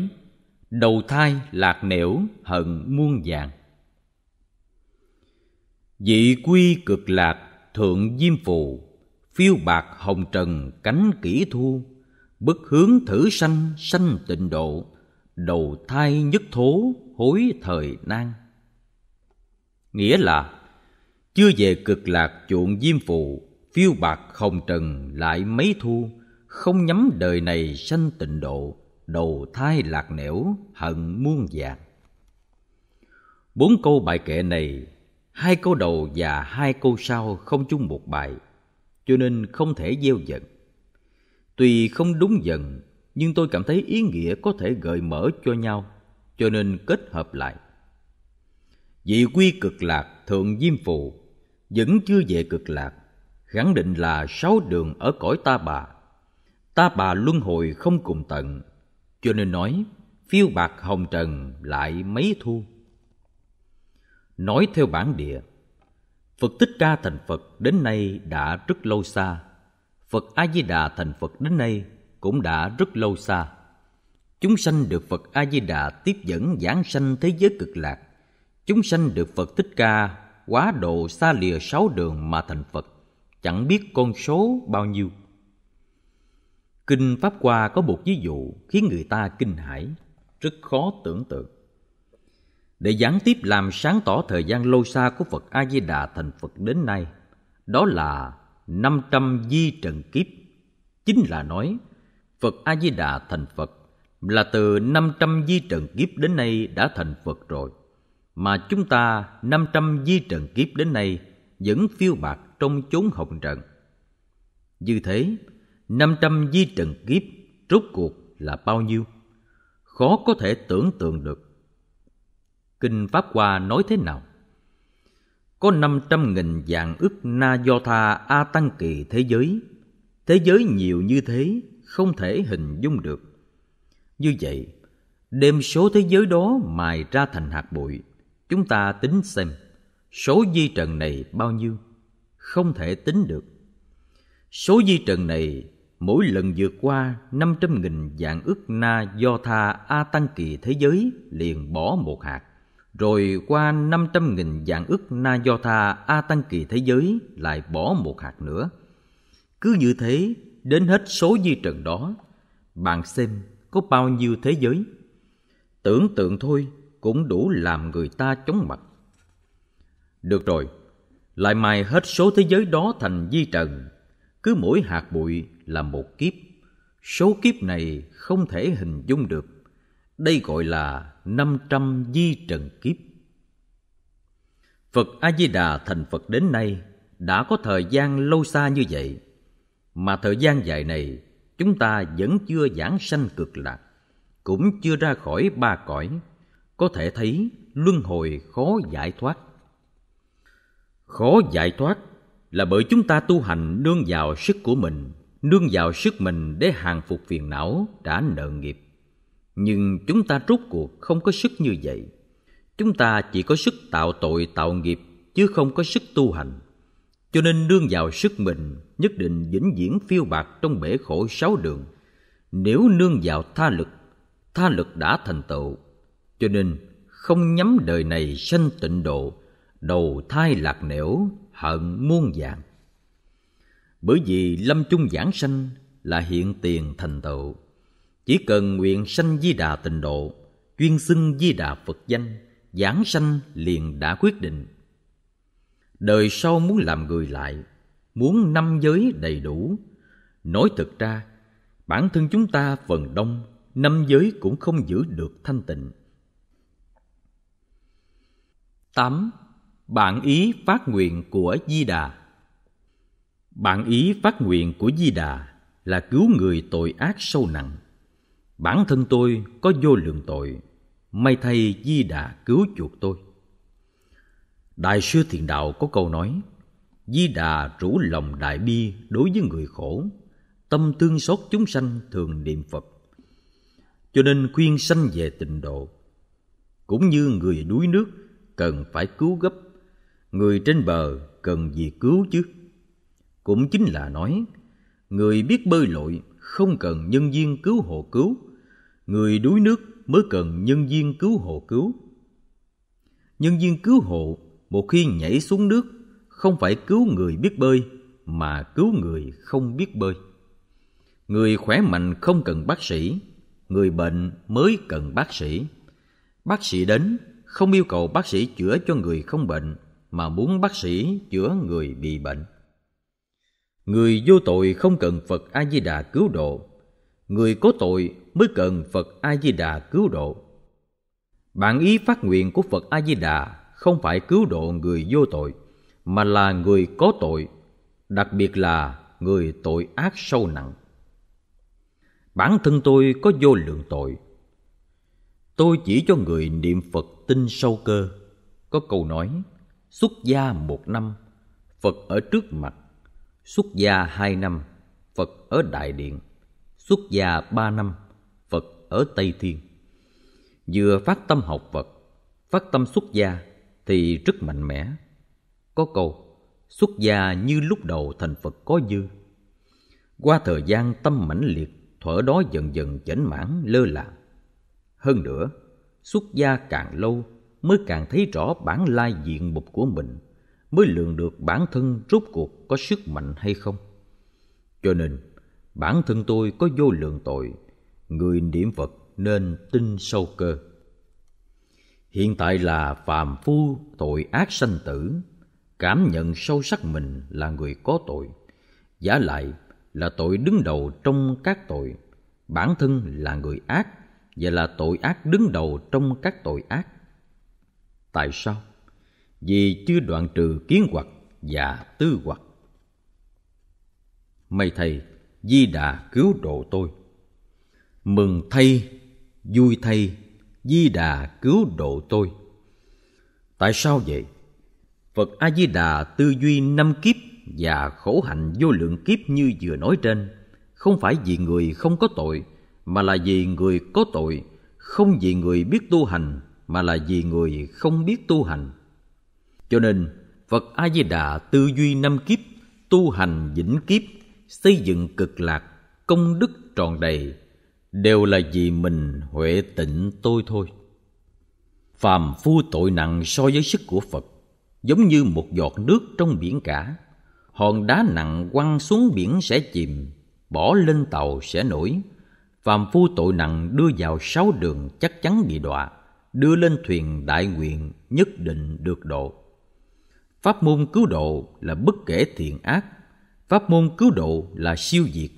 Đầu thai lạc nẻo hận muôn vàng Dị quy cực lạc thượng diêm phù Phiêu bạc hồng trần cánh kỹ thu Bất hướng thử sanh sanh tịnh độ Đầu thai nhất thố hối thời nan nghĩa là chưa về cực lạc chuộng diêm phù phiêu bạc không trần lại mấy thu không nhắm đời này sanh tịnh độ đầu thai lạc nẻo hận muôn vàng bốn câu bài kệ này hai câu đầu và hai câu sau không chung một bài cho nên không thể gieo giận tuy không đúng dần nhưng tôi cảm thấy ý nghĩa có thể gợi mở cho nhau cho nên kết hợp lại vị quy cực lạc thượng diêm phù vẫn chưa về cực lạc khẳng định là sáu đường ở cõi ta bà ta bà luân hồi không cùng tận cho nên nói phiêu bạc hồng trần lại mấy thu nói theo bản địa phật tích ca thành phật đến nay đã rất lâu xa phật a di đà thành phật đến nay cũng đã rất lâu xa chúng sanh được Phật A Di Đà tiếp dẫn giảng sanh thế giới cực lạc. Chúng sanh được Phật Thích Ca quá độ xa lìa sáu đường mà thành Phật, chẳng biết con số bao nhiêu. Kinh Pháp Hoa có một ví dụ khiến người ta kinh hãi, rất khó tưởng tượng. Để gián tiếp làm sáng tỏ thời gian lâu xa của Phật A Di Đà thành Phật đến nay, đó là 500 di trần kiếp, chính là nói Phật A Di Đà thành Phật là từ 500 di trần kiếp đến nay đã thành Phật rồi, mà chúng ta 500 di trần kiếp đến nay vẫn phiêu bạc trong chốn hồng trần. Như thế, 500 di trần kiếp rốt cuộc là bao nhiêu? Khó có thể tưởng tượng được. Kinh Pháp Hoa nói thế nào? Có 500.000 dạng ức Na Do Tha A Tăng Kỳ thế giới. Thế giới nhiều như thế không thể hình dung được như vậy, đem số thế giới đó mài ra thành hạt bụi, chúng ta tính xem số di trần này bao nhiêu? Không thể tính được. Số di trần này mỗi lần vượt qua năm trăm nghìn dạng ức na do tha A Tăng Kỳ thế giới liền bỏ một hạt, rồi qua năm trăm nghìn dạng ức na do tha A Tăng Kỳ thế giới lại bỏ một hạt nữa. Cứ như thế, đến hết số di trần đó, bạn xem có bao nhiêu thế giới. Tưởng tượng thôi cũng đủ làm người ta chóng mặt. Được rồi, lại mài hết số thế giới đó thành di trần. Cứ mỗi hạt bụi là một kiếp. Số kiếp này không thể hình dung được. Đây gọi là năm trăm di trần kiếp. Phật A-di-đà thành Phật đến nay đã có thời gian lâu xa như vậy. Mà thời gian dài này chúng ta vẫn chưa giảng sanh cực lạc, cũng chưa ra khỏi ba cõi, có thể thấy luân hồi khó giải thoát. Khó giải thoát là bởi chúng ta tu hành nương vào sức của mình, nương vào sức mình để hàng phục phiền não đã nợ nghiệp. Nhưng chúng ta rút cuộc không có sức như vậy. Chúng ta chỉ có sức tạo tội tạo nghiệp chứ không có sức tu hành cho nên đương vào sức mình nhất định vĩnh viễn phiêu bạc trong bể khổ sáu đường nếu nương vào tha lực tha lực đã thành tựu cho nên không nhắm đời này sanh tịnh độ đầu thai lạc nẻo hận muôn dạng bởi vì lâm chung giảng sanh là hiện tiền thành tựu chỉ cần nguyện sanh di đà tịnh độ chuyên xưng di đà phật danh giảng sanh liền đã quyết định đời sau muốn làm người lại muốn năm giới đầy đủ nói thực ra bản thân chúng ta phần đông năm giới cũng không giữ được thanh tịnh 8. Bạn ý phát nguyện của Di Đà Bạn ý phát nguyện của Di Đà là cứu người tội ác sâu nặng. Bản thân tôi có vô lượng tội, may thay Di Đà cứu chuộc tôi. Đại sư thiền đạo có câu nói, Di đà rủ lòng đại bi đối với người khổ, tâm tương xót chúng sanh thường niệm Phật. Cho nên khuyên sanh về tịnh độ, cũng như người đuối nước cần phải cứu gấp, người trên bờ cần gì cứu chứ. Cũng chính là nói, người biết bơi lội không cần nhân viên cứu hộ cứu, người đuối nước mới cần nhân viên cứu hộ cứu. Nhân viên cứu hộ một khi nhảy xuống nước không phải cứu người biết bơi mà cứu người không biết bơi người khỏe mạnh không cần bác sĩ người bệnh mới cần bác sĩ bác sĩ đến không yêu cầu bác sĩ chữa cho người không bệnh mà muốn bác sĩ chữa người bị bệnh người vô tội không cần phật a di đà cứu độ người có tội mới cần phật a di đà cứu độ bản ý phát nguyện của phật a di đà không phải cứu độ người vô tội mà là người có tội đặc biệt là người tội ác sâu nặng bản thân tôi có vô lượng tội tôi chỉ cho người niệm phật tin sâu cơ có câu nói xuất gia một năm phật ở trước mặt xuất gia hai năm phật ở đại điện xuất gia ba năm phật ở tây thiên vừa phát tâm học phật phát tâm xuất gia thì rất mạnh mẽ. Có câu, xuất gia như lúc đầu thành Phật có dư. Qua thời gian tâm mãnh liệt, thuở đó dần dần chảnh mãn lơ là. Hơn nữa, xuất gia càng lâu mới càng thấy rõ bản lai diện mục của mình, mới lượng được bản thân rốt cuộc có sức mạnh hay không. Cho nên, bản thân tôi có vô lượng tội, người niệm Phật nên tin sâu cơ hiện tại là phàm phu tội ác sanh tử cảm nhận sâu sắc mình là người có tội giả lại là tội đứng đầu trong các tội bản thân là người ác và là tội ác đứng đầu trong các tội ác tại sao vì chưa đoạn trừ kiến hoặc và tư hoặc mây thầy di đà cứu độ tôi mừng thay vui thay di đà cứu độ tôi tại sao vậy phật a di đà tư duy năm kiếp và khổ hạnh vô lượng kiếp như vừa nói trên không phải vì người không có tội mà là vì người có tội không vì người biết tu hành mà là vì người không biết tu hành cho nên phật a di đà tư duy năm kiếp tu hành vĩnh kiếp xây dựng cực lạc công đức tròn đầy đều là vì mình huệ tịnh tôi thôi phàm phu tội nặng so với sức của phật giống như một giọt nước trong biển cả hòn đá nặng quăng xuống biển sẽ chìm bỏ lên tàu sẽ nổi phàm phu tội nặng đưa vào sáu đường chắc chắn bị đọa đưa lên thuyền đại nguyện nhất định được độ pháp môn cứu độ là bất kể thiện ác pháp môn cứu độ là siêu diệt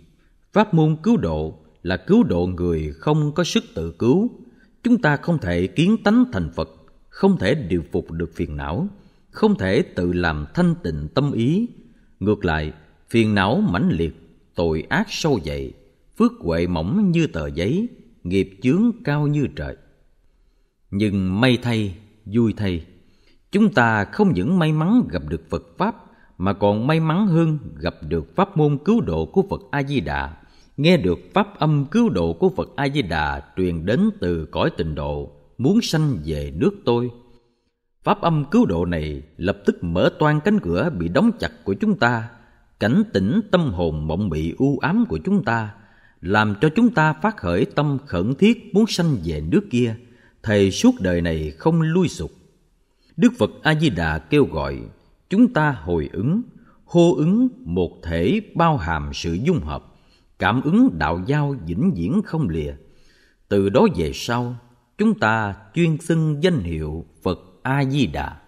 pháp môn cứu độ là cứu độ người không có sức tự cứu chúng ta không thể kiến tánh thành phật không thể điều phục được phiền não không thể tự làm thanh tịnh tâm ý ngược lại phiền não mãnh liệt tội ác sâu dậy phước huệ mỏng như tờ giấy nghiệp chướng cao như trời nhưng may thay vui thay chúng ta không những may mắn gặp được phật pháp mà còn may mắn hơn gặp được pháp môn cứu độ của phật a di đà nghe được pháp âm cứu độ của Phật A Di Đà truyền đến từ cõi tịnh độ, muốn sanh về nước tôi. Pháp âm cứu độ này lập tức mở toan cánh cửa bị đóng chặt của chúng ta, cảnh tỉnh tâm hồn mộng bị u ám của chúng ta, làm cho chúng ta phát khởi tâm khẩn thiết muốn sanh về nước kia, thầy suốt đời này không lui sụp. Đức Phật A Di Đà kêu gọi chúng ta hồi ứng, hô ứng một thể bao hàm sự dung hợp cảm ứng đạo giao vĩnh viễn không lìa. Từ đó về sau, chúng ta chuyên xưng danh hiệu Phật A Di Đà.